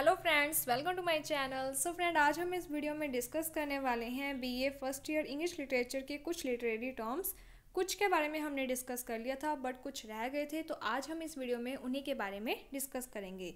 Hello friends welcome to my channel so friend आज हम इस वीडियो में डिस्कस करने वाले हैं BA first year English literature के कुछ लिटरेरी टर्म्स कुछ के बारे में हमने डिस्कस कर लिया था बट कुछ रह गए थे तो आज हम इस वीडियो में उन्हीं के बारे में डिस्कस करेंगे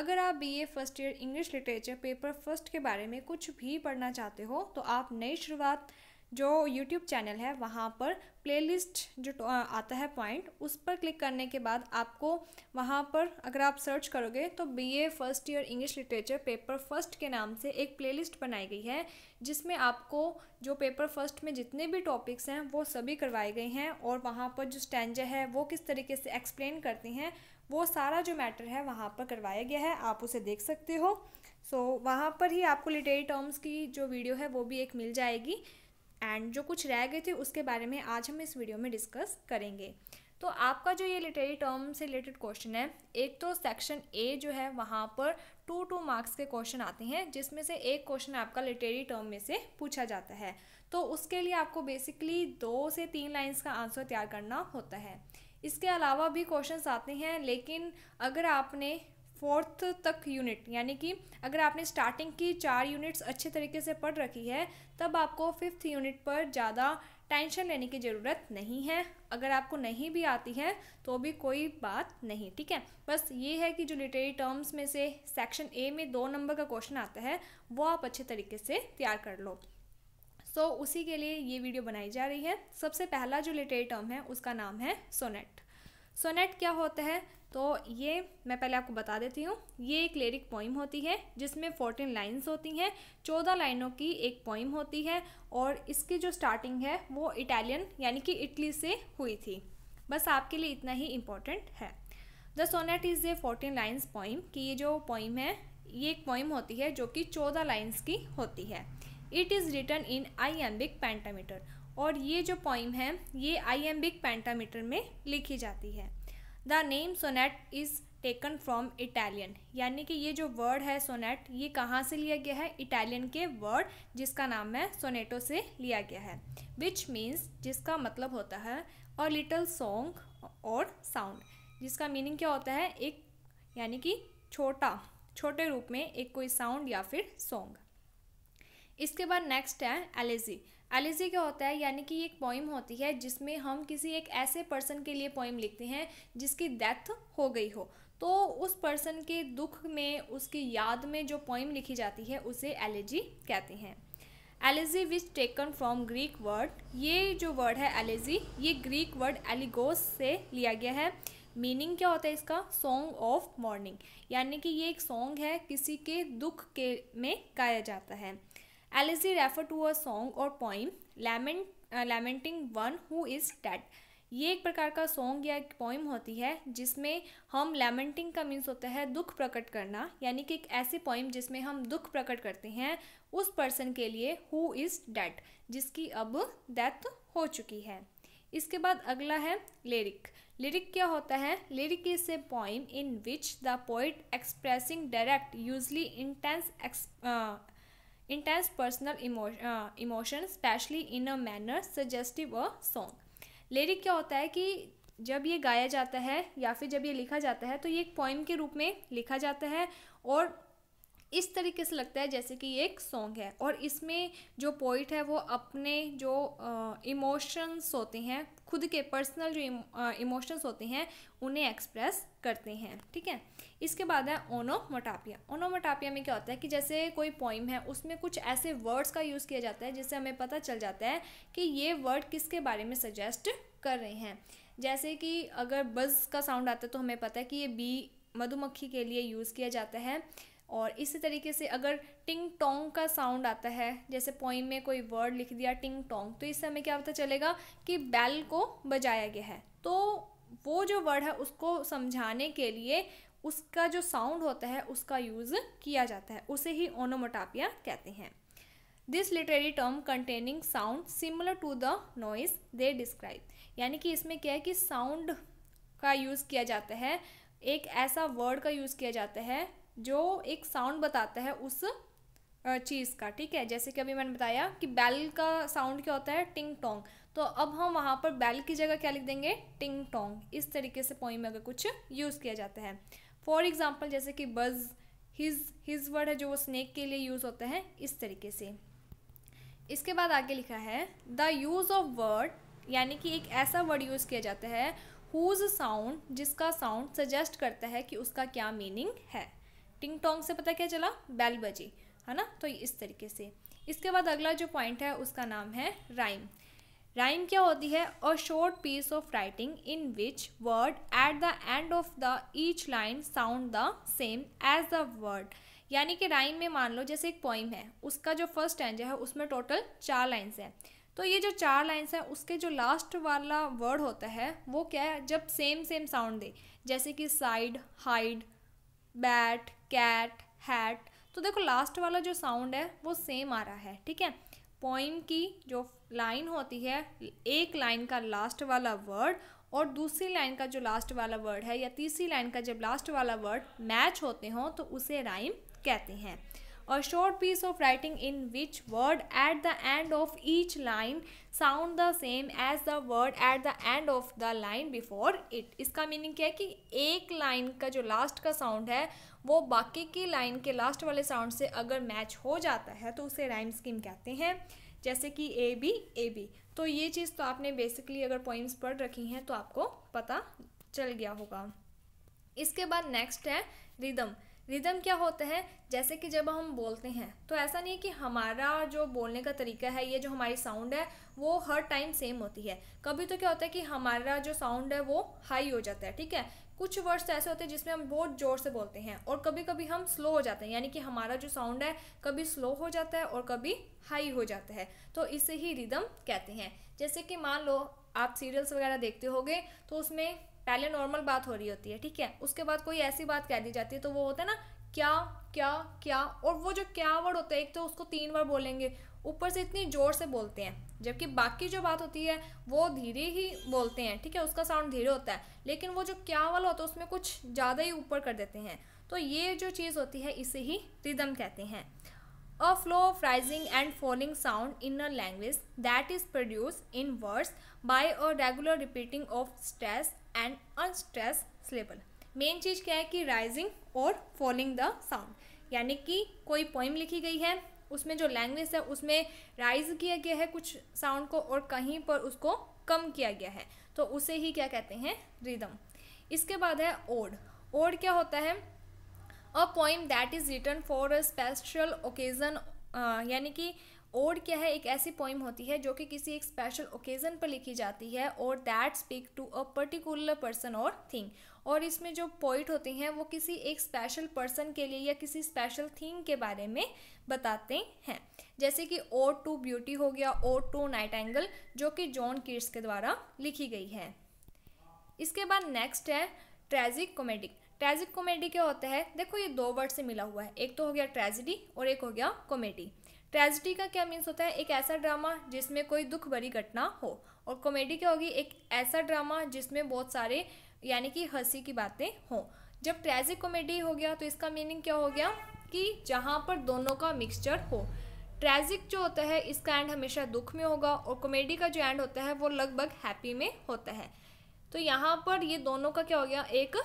अगर आप B first year English literature paper first के बारे में कुछ भी पढ़ना चाहते हो तो आप नई शुरुआत जो यूट्यूब चैनल है वहाँ पर प्लेलिस्ट जो आता है पॉइंट उस पर क्लिक करने के बाद आपको वहाँ पर अगर आप सर्च करोगे तो BA first year English literature paper first के नाम से एक प्लेलिस्ट बनाई गई है जिसमें आपको जो पेपर फर्स्ट में जितने भी टॉपिक्स हैं वो सभी करवाए गए हैं और वहाँ पर जो स्टैंडर है वो किस तरीके से एक्सप्लेन करती हैं वो सारा जो मैटर है वहाँ पर करवाया गया है आप उसे देख सकते हो सो so, वहाँ पर ही आपको लिटरेरी टर्म्स की जो वीडियो है वो भी एक मिल जाएगी एंड जो कुछ रह गए थे उसके बारे में आज हम इस वीडियो में डिस्कस करेंगे तो आपका जो ये लिटरेरी टर्म से रिलेटेड क्वेश्चन है एक तो सेक्शन ए जो है वहाँ पर टू टू मार्क्स के क्वेश्चन आते हैं जिसमें से एक क्वेश्चन आपका लिटरेरी टर्म में से पूछा जाता है तो उसके लिए आपको बेसिकली दो से तीन लाइन्स का आंसर तैयार करना होता है इसके अलावा भी क्वेश्चंस आते हैं लेकिन अगर आपने फोर्थ तक यूनिट यानी कि अगर आपने स्टार्टिंग की चार यूनिट्स अच्छे तरीके से पढ़ रखी है तब आपको फिफ्थ यूनिट पर ज़्यादा टेंशन लेने की ज़रूरत नहीं है अगर आपको नहीं भी आती है तो भी कोई बात नहीं ठीक है बस ये है कि जो लिटरेरी टर्म्स में से सेक्शन ए में दो नंबर का क्वेश्चन आता है वो आप अच्छे तरीके से तैयार कर लो सो so, उसी के लिए ये वीडियो बनाई जा रही है सबसे पहला जो लिटरेरी टर्म है उसका नाम है सोनेट सोनेट क्या होता है तो ये मैं पहले आपको बता देती हूँ ये एक लिरिक पोइम होती है जिसमें फोर्टीन लाइन्स होती हैं चौदह लाइनों की एक पोइम होती है और इसकी जो स्टार्टिंग है वो इटालियन यानी कि इटली से हुई थी बस आपके लिए इतना ही इम्पोर्टेंट है the sonnet is a fourteen lines poem कि ये जो पोइम है ये एक पोइम होती है जो कि चौदह लाइन्स की होती है it is written in iambic pentameter और ये जो पॉइम है ये आईएम्बिक पेंटामीटर में लिखी जाती है the name sonnet is taken from Italian यानी कि ये जो वर्ड है सोनेट ये कहाँ से लिया गया है इटालियन के वर्ड जिसका नाम है सोनेटो से लिया गया है विच मीन्स जिसका मतलब होता है और लिटल सॉन्ग और साउंड जिसका मीनिंग क्या होता है एक यानी कि छोटा छोटे रूप में एक कोई साउंड या फिर सॉन्ग इसके बाद नेक्स्ट है एलेजी एलिजी क्या होता है यानी कि एक पोइम होती है जिसमें हम किसी एक ऐसे पर्सन के लिए पोइम लिखते हैं जिसकी डेथ हो गई हो तो उस पर्सन के दुख में उसकी याद में जो पोइम लिखी जाती है उसे एलिजी कहते हैं elegy which taken from Greek word ये जो वर्ड है एलिजी ये ग्रीक वर्ड एलिगोस से लिया गया है मीनिंग क्या होता है इसका सॉन्ग ऑफ मॉर्निंग यानी कि ये एक सॉन्ग है किसी के दुख के में गाया जाता है elegy refer to a song और poem lament lamenting one who is dead ये एक प्रकार का सॉन्ग या एक पोइम होती है जिसमें हम लेमेंटिंग का मीन्स होता है दुख प्रकट करना यानी कि एक ऐसी पोइम जिसमें हम दुख प्रकट करते हैं उस पर्सन के लिए हु इज़ डेड जिसकी अब डेथ हो चुकी है इसके बाद अगला है लिरिक लिरिक क्या होता है lyric is a poem in which the poet expressing direct usually intense intense personal uh, emotion specially in especially in a manner suggestive a song lyric क्या होता है कि जब ये गाया जाता है या फिर जब ये लिखा जाता है तो ये एक पोइम के रूप में लिखा जाता है और इस तरीके से लगता है जैसे कि ये एक सॉन्ग है और इसमें जो पोइट है वो अपने जो इमोशंस uh, होते हैं खुद के पर्सनल जो इमोशंस होते हैं उन्हें एक्सप्रेस करते हैं ठीक है इसके बाद है ओनोमोटापिया ओनोमोटापिया में क्या होता है कि जैसे कोई पोइम है उसमें कुछ ऐसे वर्ड्स का यूज़ किया जाता है जिससे हमें पता चल जाता है कि ये वर्ड किसके बारे में सजेस्ट कर रहे हैं जैसे कि अगर बज़ का साउंड आता है तो हमें पता है कि ये बी मधुमक्खी के लिए यूज़ किया जाता है और इसी तरीके से अगर टिंग टोंग का साउंड आता है जैसे पॉइंट में कोई वर्ड लिख दिया टिंग टोंग तो इससे हमें क्या पता चलेगा कि बैल को बजाया गया है तो वो जो वर्ड है उसको समझाने के लिए उसका जो साउंड होता है उसका यूज़ किया जाता है उसे ही ओनोमोटापिया कहते हैं this literary term containing sound similar to the noise they describe यानी कि इसमें क्या है कि साउंड का यूज़ किया जाता है एक ऐसा वर्ड का यूज़ किया जाता है जो एक साउंड बताता है उस चीज़ का ठीक है जैसे कि अभी मैंने बताया कि बैल का साउंड क्या होता है टिंग टोंग तो अब हम वहाँ पर बैल की जगह क्या लिख देंगे टिंग टोंग इस तरीके से पोइम में अगर कुछ यूज़ किया जाता है फॉर एग्ज़ाम्पल जैसे कि बज़ हिज हिज वर्ड है जो वो स्नैक के लिए यूज़ होता है इस तरीके से इसके बाद आगे लिखा है द यूज़ ऑफ वर्ड यानी कि एक ऐसा वर्ड यूज़ किया जाता है हुज साउंड जिसका साउंड सजेस्ट करता है कि उसका क्या मीनिंग है टिंग टोंग से पता क्या चला बैल बजी है ना तो इस तरीके से इसके बाद अगला जो पॉइंट है उसका नाम है राइम राइम क्या होती है a short piece of writing in which word at the end of the each line sound the same as the word यानी कि राइम में मान लो जैसे एक पोइम है उसका जो फर्स्ट स्टैंजा है उसमें टोटल चार लाइन्स हैं तो ये जो चार लाइन्स हैं उसके जो लास्ट वाला वर्ड होता है वो क्या है जब सेम सेम साउंड दे जैसे कि side hide bat cat hat तो देखो लास्ट वाला जो साउंड है वो सेम आ रहा है ठीक है पोइम की जो लाइन होती है एक लाइन का लास्ट वाला वर्ड और दूसरी लाइन का जो लास्ट वाला वर्ड है या तीसरी लाइन का जब लास्ट वाला वर्ड मैच होते हों तो उसे राइम कहते हैं a short piece of writing in which word at the end of each line sound the same as the word at the end of the line before it इसका meaning क्या है कि एक लाइन का जो last का sound है वो बाकी की लाइन के लास्ट वाले साउंड से अगर मैच हो जाता है तो उसे राइम स्कीम कहते हैं जैसे कि ए बी ए बी तो ये चीज़ तो आपने बेसिकली अगर पॉइंट्स पढ़ रखी हैं तो आपको पता चल गया होगा इसके बाद नेक्स्ट है रिदम रिदम क्या होता है जैसे कि जब हम बोलते हैं तो ऐसा नहीं है कि हमारा जो बोलने का तरीका है ये जो हमारी साउंड है वो हर टाइम सेम होती है कभी तो क्या होता है कि हमारा जो साउंड है वो हाई हो जाता है ठीक है कुछ वर्ड्स तो ऐसे होते हैं जिसमें हम बहुत ज़ोर से बोलते हैं और कभी कभी हम स्लो हो जाते हैं यानी कि हमारा जो साउंड है कभी स्लो हो जाता है और कभी हाई हो जाता है तो इसे ही रिदम कहते हैं जैसे कि मान लो आप सीरियल्स वगैरह देखते होगे तो उसमें पहले नॉर्मल बात हो रही होती है ठीक है उसके बाद कोई ऐसी बात कह दी जाती है तो वो होता है ना क्या क्या क्या और वो जो क्या वर्ड होता है एक तो उसको तीन बार बोलेंगे ऊपर से इतनी ज़ोर से बोलते हैं जबकि बाकी जो बात होती है वो धीरे ही बोलते हैं ठीक है उसका साउंड धीरे होता है लेकिन वो जो क्या वाला होता है उसमें कुछ ज़्यादा ही ऊपर कर देते हैं तो ये जो चीज़ होती है इसे ही रिदम कहते हैं a flow of rising and falling sound in a language that is produce in words by a regular repeating of stress and unstress syllable main चीज़ क्या है कि राइजिंग और फॉलिंग द साउंड यानी कि कोई पोइम लिखी गई है उसमें जो लैंग्वेज है उसमें राइज किया गया है कुछ साउंड को और कहीं पर उसको कम किया गया है तो उसे ही क्या कहते हैं रिदम इसके बाद है ओड ओड क्या होता है a poem that is written for a special occasion यानी कि ओड क्या है एक ऐसी पोइम होती है जो कि किसी एक स्पेशल ओकेज़न पर लिखी जाती है और that speak to a particular person और थिंग और इसमें जो पोइट होते हैं वो किसी एक स्पेशल पर्सन के लिए या किसी स्पेशल थिंग के बारे में बताते हैं जैसे कि ओ टू ब्यूटी हो गया ओ टू नाइट एंगल जो कि जॉन किर्स के द्वारा लिखी गई है इसके बाद नेक्स्ट है ट्रेजिक कॉमेडी ट्रेजिक कॉमेडी क्या होता है देखो ये दो वर्ड से मिला हुआ है एक तो हो गया ट्रेजिडी और एक हो गया कॉमेडी ट्रेजिडी का क्या मीन्स होता है एक ऐसा ड्रामा जिसमें कोई दुख भरी घटना हो और कॉमेडी क्या होगी एक ऐसा ड्रामा जिसमें बहुत सारे यानी कि हंसी की बातें हों जब ट्रेजिक कॉमेडी हो गया तो इसका मीनिंग क्या हो गया कि जहाँ पर दोनों का मिक्सचर हो ट्रेजिक जो होता है इसका एंड हमेशा दुख में होगा और कॉमेडी का जो एंड होता है वो लगभग हैप्पी में होता है तो यहाँ पर ये दोनों का क्या हो गया एक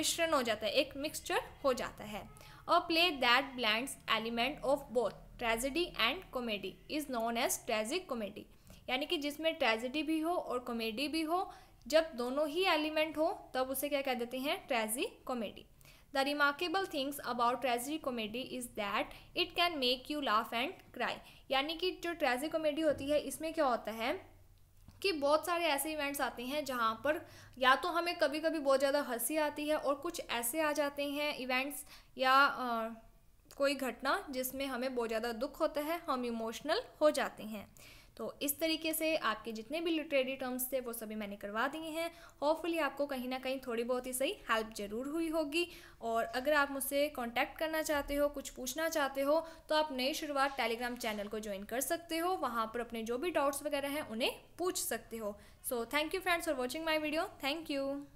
मिश्रण हो जाता है एक मिक्सचर हो जाता है A play that blends element of both tragedy and comedy is known as tragic comedy. यानी कि जिसमें ट्रेजिडी भी हो और कॉमेडी भी हो जब दोनों ही एलिमेंट हो तब उसे क्या कह देते हैं tragicomedy the remarkable things about tragicomedy is that it can make you laugh and cry यानी कि जो ट्रेजी कॉमेडी होती है इसमें क्या होता है कि बहुत सारे ऐसे इवेंट्स आते हैं जहाँ पर या तो हमें कभी कभी बहुत ज़्यादा हंसी आती है और कुछ ऐसे आ जाते हैं इवेंट्स या आ, कोई घटना जिसमें हमें बहुत ज़्यादा दुख होता है हम इमोशनल हो जाते हैं तो इस तरीके से आपके जितने भी लिटरेरी टर्म्स थे वो सभी मैंने करवा दिए हैं होपफुली आपको कहीं ना कहीं थोड़ी बहुत ही सही हेल्प ज़रूर हुई होगी और अगर आप मुझसे कॉन्टैक्ट करना चाहते हो कुछ पूछना चाहते हो तो आप नई शुरुआत टेलीग्राम चैनल को ज्वाइन कर सकते हो वहाँ पर अपने जो भी डाउट्स वगैरह हैं उन्हें पूछ सकते हो so thank you friends for watching my video thank you